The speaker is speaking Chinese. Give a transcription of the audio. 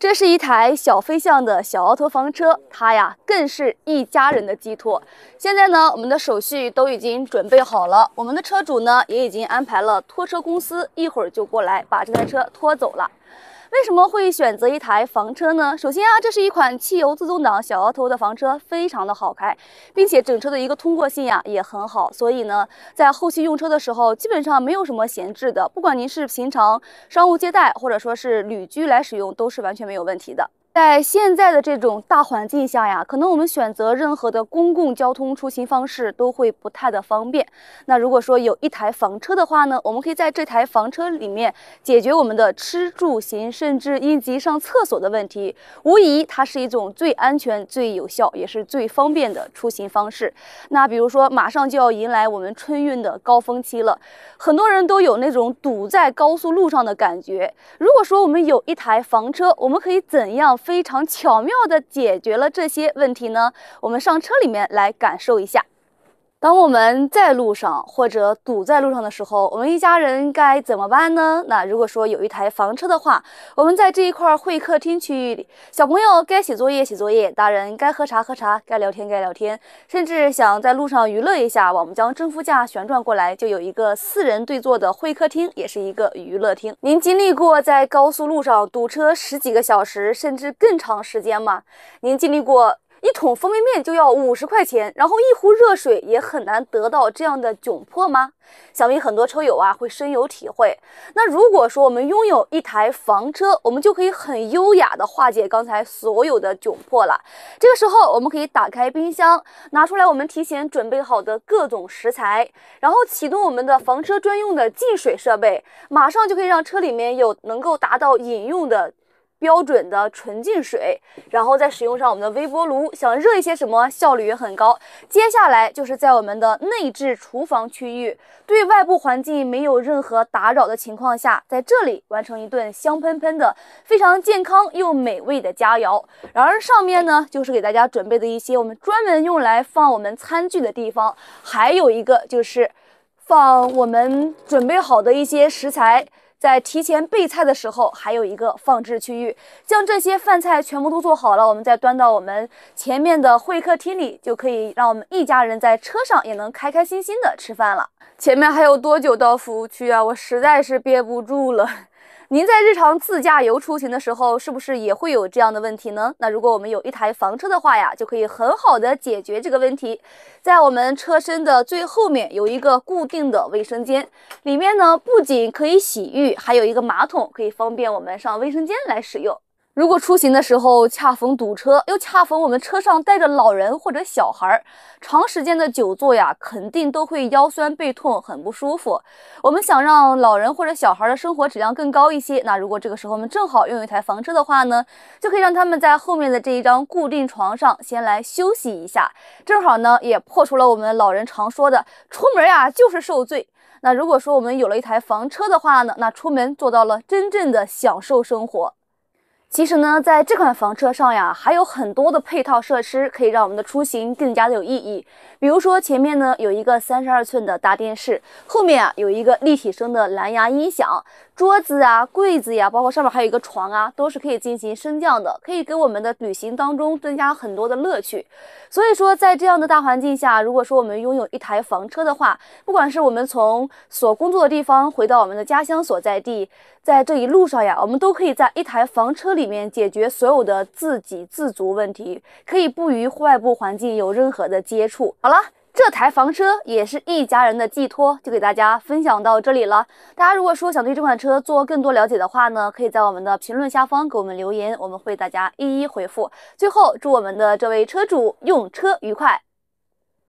这是一台小飞象的小奥特房车，它呀更是一家人的寄托。现在呢，我们的手续都已经准备好了，我们的车主呢也已经安排了拖车公司，一会儿就过来把这台车拖走了。为什么会选择一台房车呢？首先啊，这是一款汽油自动挡小额头的房车，非常的好开，并且整车的一个通过性呀也很好，所以呢，在后期用车的时候，基本上没有什么闲置的。不管您是平常商务接待，或者说是旅居来使用，都是完全没有问题的。在现在的这种大环境下呀，可能我们选择任何的公共交通出行方式都会不太的方便。那如果说有一台房车的话呢，我们可以在这台房车里面解决我们的吃住行，甚至应急上厕所的问题。无疑，它是一种最安全、最有效，也是最方便的出行方式。那比如说，马上就要迎来我们春运的高峰期了，很多人都有那种堵在高速路上的感觉。如果说我们有一台房车，我们可以怎样？非常巧妙的解决了这些问题呢。我们上车里面来感受一下。当我们在路上或者堵在路上的时候，我们一家人该怎么办呢？那如果说有一台房车的话，我们在这一块会客厅区域里，小朋友该写作业写作业，大人该喝茶喝茶，该聊天该聊天，甚至想在路上娱乐一下，我们将正副驾旋转过来，就有一个四人对坐的会客厅，也是一个娱乐厅。您经历过在高速路上堵车十几个小时，甚至更长时间吗？您经历过？一桶方便面就要五十块钱，然后一壶热水也很难得到这样的窘迫吗？想必很多车友啊会深有体会。那如果说我们拥有一台房车，我们就可以很优雅的化解刚才所有的窘迫了。这个时候，我们可以打开冰箱，拿出来我们提前准备好的各种食材，然后启动我们的房车专用的净水设备，马上就可以让车里面有能够达到饮用的。标准的纯净水，然后再使用上我们的微波炉，想热一些什么，效率也很高。接下来就是在我们的内置厨房区域，对外部环境没有任何打扰的情况下，在这里完成一顿香喷喷的、非常健康又美味的佳肴。然而上面呢，就是给大家准备的一些我们专门用来放我们餐具的地方，还有一个就是放我们准备好的一些食材。在提前备菜的时候，还有一个放置区域，将这些饭菜全部都做好了，我们再端到我们前面的会客厅里，就可以让我们一家人在车上也能开开心心的吃饭了。前面还有多久到服务区啊？我实在是憋不住了。您在日常自驾游出行的时候，是不是也会有这样的问题呢？那如果我们有一台房车的话呀，就可以很好的解决这个问题。在我们车身的最后面有一个固定的卫生间，里面呢不仅可以洗浴，还有一个马桶，可以方便我们上卫生间来使用。如果出行的时候恰逢堵车，又恰逢我们车上带着老人或者小孩，长时间的久坐呀，肯定都会腰酸背痛，很不舒服。我们想让老人或者小孩的生活质量更高一些，那如果这个时候我们正好用一台房车的话呢，就可以让他们在后面的这一张固定床上先来休息一下，正好呢也破除了我们老人常说的出门呀就是受罪。那如果说我们有了一台房车的话呢，那出门做到了真正的享受生活。其实呢，在这款房车上呀，还有很多的配套设施可以让我们的出行更加的有意义。比如说前面呢有一个三十二寸的大电视，后面啊有一个立体声的蓝牙音响，桌子啊、柜子呀，包括上面还有一个床啊，都是可以进行升降的，可以给我们的旅行当中增加很多的乐趣。所以说，在这样的大环境下，如果说我们拥有一台房车的话，不管是我们从所工作的地方回到我们的家乡所在地，在这一路上呀，我们都可以在一台房车。里面解决所有的自给自足问题，可以不与外部环境有任何的接触。好了，这台房车也是一家人的寄托，就给大家分享到这里了。大家如果说想对这款车做更多了解的话呢，可以在我们的评论下方给我们留言，我们会大家一一回复。最后，祝我们的这位车主用车愉快。